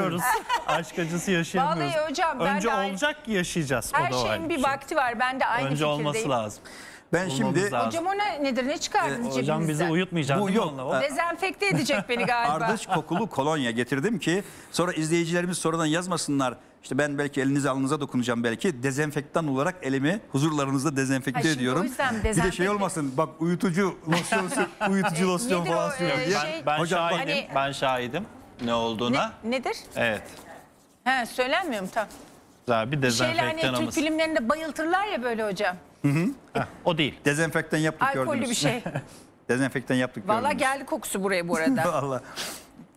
yaşıyoruz. Aşk acısı yaşayamıyoruz. Vallahi hocam ben Önce de aynı- yaşayacağız. Her şeyin ayrı bir şey. vakti var. Ben de aynı Önce fikirdeyim. olması lazım. Ben Bulmamız şimdi lazım. Hocam o ne, nedir? Ne çıkardınız e, cebinizden? Hocam bizi uyutmayacak Bu yok. onunla? O- e, Dezenfekte edecek beni galiba. ardış kokulu kolonya getirdim ki sonra izleyicilerimiz sonradan yazmasınlar. İşte ben belki elinize alnınıza dokunacağım belki. Dezenfektan olarak elimi huzurlarınızda Ay dezenfekte şimdi ediyorum. yüzden Bir de şey olmasın bak uyutucu losyon, sür- uyutucu losyon falan e, sürüyor şey? Ben, ben Hocam bak- Hani- Ben şahidim ne olduğuna. Ne, nedir? Evet. He, söylenmiyor mu? Tamam. Daha bir Şeyler hani Türk filmlerinde bayıltırlar ya böyle hocam. Hı Heh, o değil. Dezenfektan yaptık Alkollü gördünüz. bir şey. Dezenfektan yaptık Valla gördünüz. geldi kokusu buraya bu arada. Valla.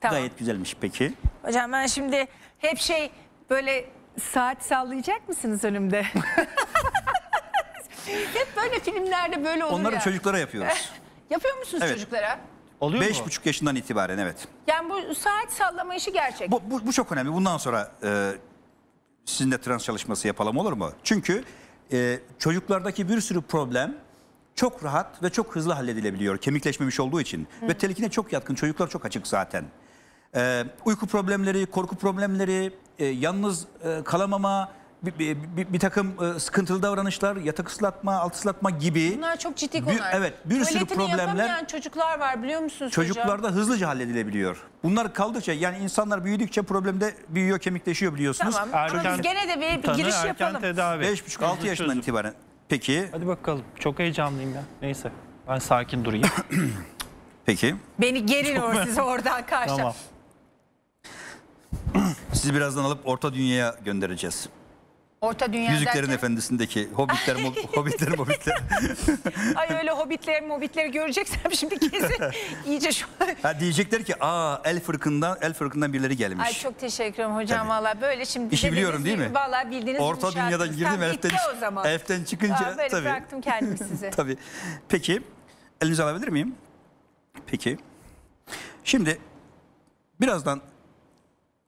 tamam. Gayet güzelmiş peki. Hocam ben şimdi hep şey böyle saat sallayacak mısınız önümde? hep böyle filmlerde böyle olur Onları ya. çocuklara yapıyoruz. Eh, yapıyor musunuz Evet. çocuklara? Oluyor mu? buçuk yaşından itibaren evet. Yani bu saat sallama işi gerçek. Bu, bu, bu çok önemli. Bundan sonra e, de trans çalışması yapalım olur mu? Çünkü e, çocuklardaki bir sürü problem çok rahat ve çok hızlı halledilebiliyor. Kemikleşmemiş olduğu için. Hı. Ve telkine çok yatkın. Çocuklar çok açık zaten. E, uyku problemleri, korku problemleri, e, yalnız e, kalamama bir, bir, bir takım e, sıkıntılı davranışlar, yatak ıslatma, alt ıslatma gibi. Bunlar çok ciddi konular. Bir, evet, bir Tuvaletini sürü problemler. çocuklar var biliyor musunuz Çocuklarda hocam? hızlıca halledilebiliyor. Bunlar kaldıkça yani insanlar büyüdükçe problemde büyüyor, kemikleşiyor biliyorsunuz. Tamam erken, biz gene de bir, bir giriş yapalım. Tedavi. 5,5-6 yaşından çözüm. itibaren. Peki. Hadi bakalım. Çok heyecanlıyım ya. Neyse. Ben sakin durayım. Peki. Beni gerin or siz oradan karşı. Tamam. Sizi birazdan alıp orta dünyaya göndereceğiz. Orta dünya Yüzüklerin derken... Efendisi'ndeki hobbitler, mo hobbitler, hobbitler. Ay öyle hobbitler, hobbitleri göreceksem şimdi kesin iyice şu Ha diyecekler ki aa el fırkından el fırkından birileri gelmiş. Ay çok teşekkür ederim hocam valla böyle şimdi. İşi biliyorum değil mi? Valla bildiğiniz Orta dünyadan girdim elften, o zaman. elften çıkınca. Aa, böyle tabii. bıraktım kendimi size. tabii. Peki elinizi alabilir miyim? Peki. Şimdi birazdan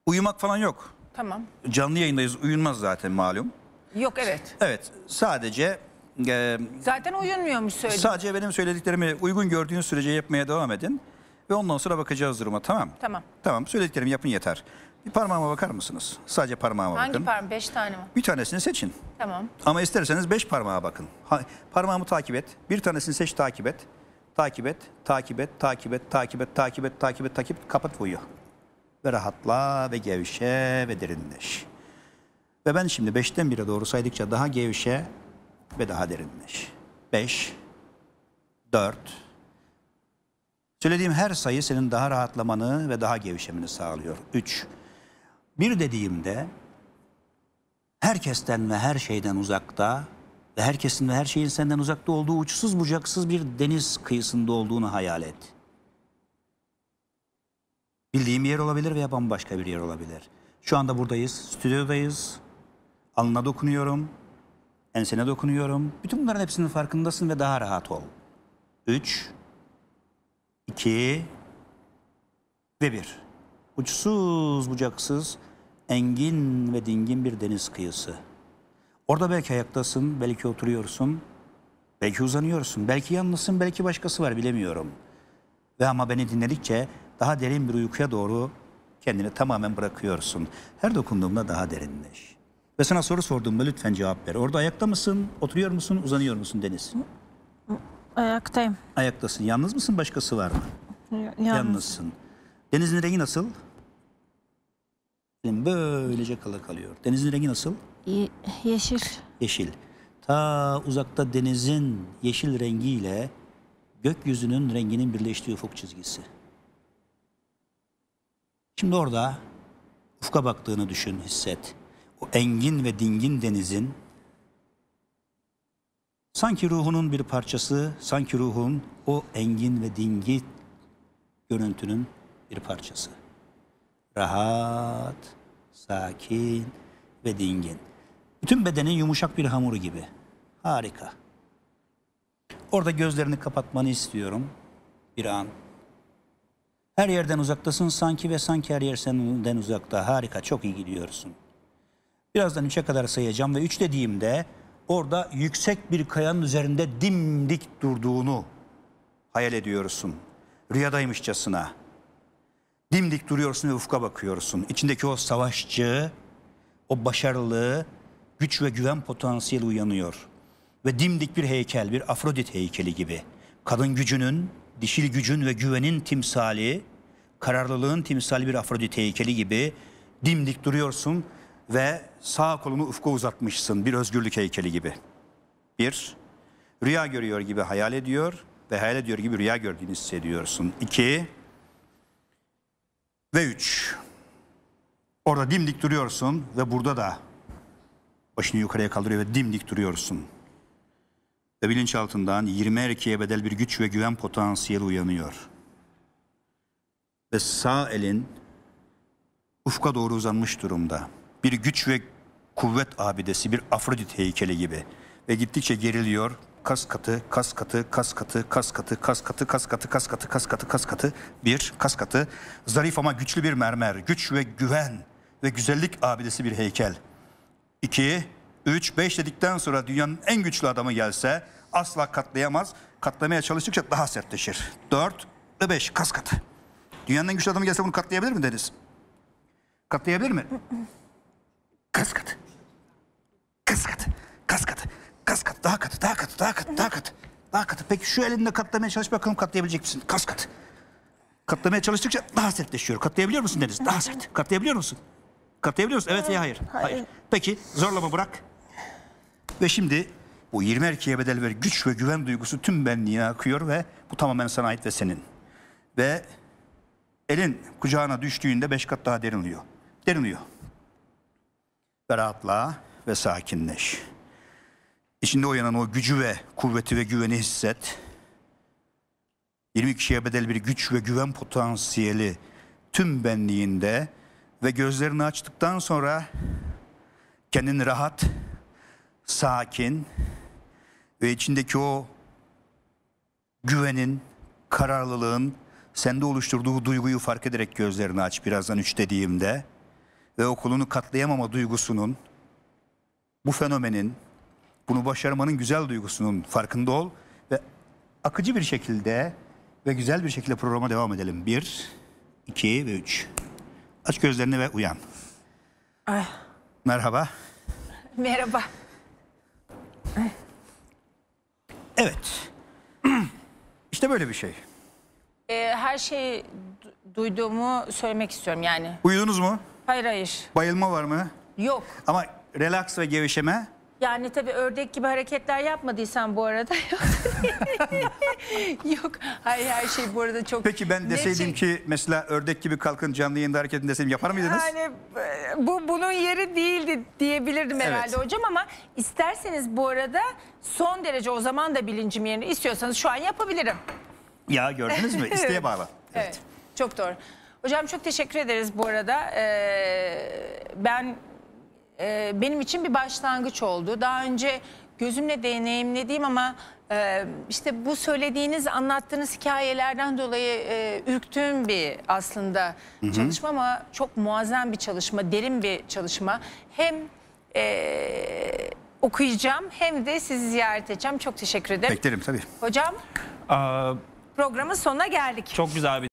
uyumak falan yok. Tamam. Canlı yayındayız. Uyunmaz zaten malum. Yok evet. Evet. Sadece e, Zaten uyunmuyormuş söyledim. sadece benim söylediklerimi uygun gördüğünüz sürece yapmaya devam edin. Ve ondan sonra bakacağız duruma. Tamam. Tamam. Tamam. Söylediklerimi yapın yeter. Bir parmağıma bakar mısınız? Sadece parmağıma Hangi bakın. parmak? Beş tane mi? bir tanesini seçin. Tamam. Ama isterseniz beş parmağa bakın. Ha, parmağımı takip et. Bir tanesini seç takip et. Takip et, takip et, takip et, takip et, takip et, takip et, takip et, kapat koyuyor ve rahatla ve gevşe ve derinleş. Ve ben şimdi beşten bire doğru saydıkça daha gevşe ve daha derinleş. Beş, dört. Söylediğim her sayı senin daha rahatlamanı ve daha gevşemini sağlıyor. Üç, bir dediğimde herkesten ve her şeyden uzakta ve herkesin ve her şeyin senden uzakta olduğu uçsuz bucaksız bir deniz kıyısında olduğunu hayal et.'' Bildiğim yer olabilir veya bambaşka bir yer olabilir. Şu anda buradayız, stüdyodayız. Alnına dokunuyorum, ensene dokunuyorum. Bütün bunların hepsinin farkındasın ve daha rahat ol. Üç, iki ve bir. Uçsuz bucaksız, engin ve dingin bir deniz kıyısı. Orada belki ayaktasın, belki oturuyorsun, belki uzanıyorsun, belki yalnızsın, belki başkası var bilemiyorum. Ve ama beni dinledikçe daha derin bir uykuya doğru kendini tamamen bırakıyorsun. Her dokunduğumda daha derinleş. Ve sana soru sorduğumda lütfen cevap ver. Orada ayakta mısın, oturuyor musun, uzanıyor musun Deniz? Ayaktayım. Ayaktasın. Yalnız mısın, başkası var mı? Yalnız. Yalnızsın. Denizin rengi nasıl? Benim böylece kala kalıyor. Denizin rengi nasıl? Ye yeşil. Yeşil. Ta uzakta denizin yeşil rengiyle gökyüzünün renginin birleştiği ufuk çizgisi. Şimdi orada ufka baktığını düşün, hisset. O engin ve dingin denizin sanki ruhunun bir parçası, sanki ruhun o engin ve dingin görüntünün bir parçası. Rahat, sakin ve dingin. Bütün bedenin yumuşak bir hamuru gibi. Harika. Orada gözlerini kapatmanı istiyorum. Bir an her yerden uzaktasın sanki ve sanki her yer senden uzakta. Harika, çok iyi gidiyorsun. Birazdan üç'e kadar sayacağım ve üç dediğimde orada yüksek bir kayanın üzerinde dimdik durduğunu hayal ediyorsun. Rüyadaymışçasına. Dimdik duruyorsun ve ufka bakıyorsun. İçindeki o savaşçı, o başarılı, güç ve güven potansiyeli uyanıyor. Ve dimdik bir heykel, bir Afrodit heykeli gibi. Kadın gücünün, dişil gücün ve güvenin timsali, kararlılığın timsali bir Afrodit heykeli gibi dimdik duruyorsun ve sağ kolunu ufka uzatmışsın bir özgürlük heykeli gibi. Bir, rüya görüyor gibi hayal ediyor ve hayal ediyor gibi rüya gördüğünü hissediyorsun. İki ve üç. Orada dimdik duruyorsun ve burada da başını yukarıya kaldırıyor ve dimdik duruyorsun ve bilinçaltından 20 erkeğe bedel bir güç ve güven potansiyeli uyanıyor. Ve sağ elin ufka doğru uzanmış durumda. Bir güç ve kuvvet abidesi, bir Afrodit heykeli gibi. Ve gittikçe geriliyor, kas katı, kas katı, kas katı, kas katı, kas katı, kas katı, kas katı, kas katı, kas katı, bir kas katı, zarif ama güçlü bir mermer, güç ve güven ve güzellik abidesi bir heykel. İki, 3, 5 dedikten sonra dünyanın en güçlü adamı gelse asla katlayamaz. Katlamaya çalıştıkça daha sertleşir. 4 ve 5 kas katı. Dünyanın en güçlü adamı gelse bunu katlayabilir mi Deniz? Katlayabilir mi? Kas katı. Kas katı. Kas katı. Kas katı. Daha katı. Daha katı. Daha katı. Daha katı. Daha katı. Peki şu elinde katlamaya çalış bakalım katlayabilecek misin? Kas katı. Katlamaya çalıştıkça daha sertleşiyor. Katlayabiliyor musun Deniz? Daha sert. Katlayabiliyor musun? Katlayabiliyor musun? Evet, evet. ya hayır. hayır. Hayır. Peki zorlama bırak. Ve şimdi bu 20 erkeğe bedel ver güç ve güven duygusu tüm benliğine akıyor ve bu tamamen sana ait ve senin. Ve elin kucağına düştüğünde beş kat daha derin uyuyor. Derin uyuyor. Ve rahatla ve sakinleş. İçinde uyanan o gücü ve kuvveti ve güveni hisset. 20 kişiye bedel bir güç ve güven potansiyeli tüm benliğinde ve gözlerini açtıktan sonra kendini rahat sakin ve içindeki o güvenin, kararlılığın sende oluşturduğu duyguyu fark ederek gözlerini aç birazdan üç dediğimde ve okulunu katlayamama duygusunun bu fenomenin bunu başarmanın güzel duygusunun farkında ol ve akıcı bir şekilde ve güzel bir şekilde programa devam edelim. Bir, iki ve üç. Aç gözlerini ve uyan. Ay. Merhaba. Merhaba. Evet. İşte böyle bir şey. Ee, her şeyi du- duyduğumu söylemek istiyorum yani. Uyudunuz mu? Hayır hayır. Bayılma var mı? Yok. Ama relax ve gevşeme yani tabii ördek gibi hareketler yapmadıysan bu arada yok. Hayır her şey bu arada çok... Peki ben deseydim Neci- şey- ki mesela ördek gibi kalkın canlı yayında hareketini deseydim yapar mıydınız? Yani e, bu bunun yeri değildi diyebilirdim Evet. herhalde hocam ama isterseniz bu arada son derece o zaman da bilincim yerini istiyorsanız şu an yapabilirim. Ya gördünüz mü? isteğe bağlı. Evet. Çok doğru. Hocam çok teşekkür ederiz bu arada. Ee, ben e, benim için bir başlangıç oldu. Daha önce gözümle deneyimlediğim ama e, işte bu söylediğiniz anlattığınız hikayelerden dolayı e, ürktüğüm bir aslında hı hı. çalışma ama çok muazzam bir çalışma, derin bir çalışma. Hem e, okuyacağım hem de sizi ziyaret edeceğim. Çok teşekkür ederim. Beklerim tabii. Hocam Aa, programın sonuna geldik. Çok güzel bir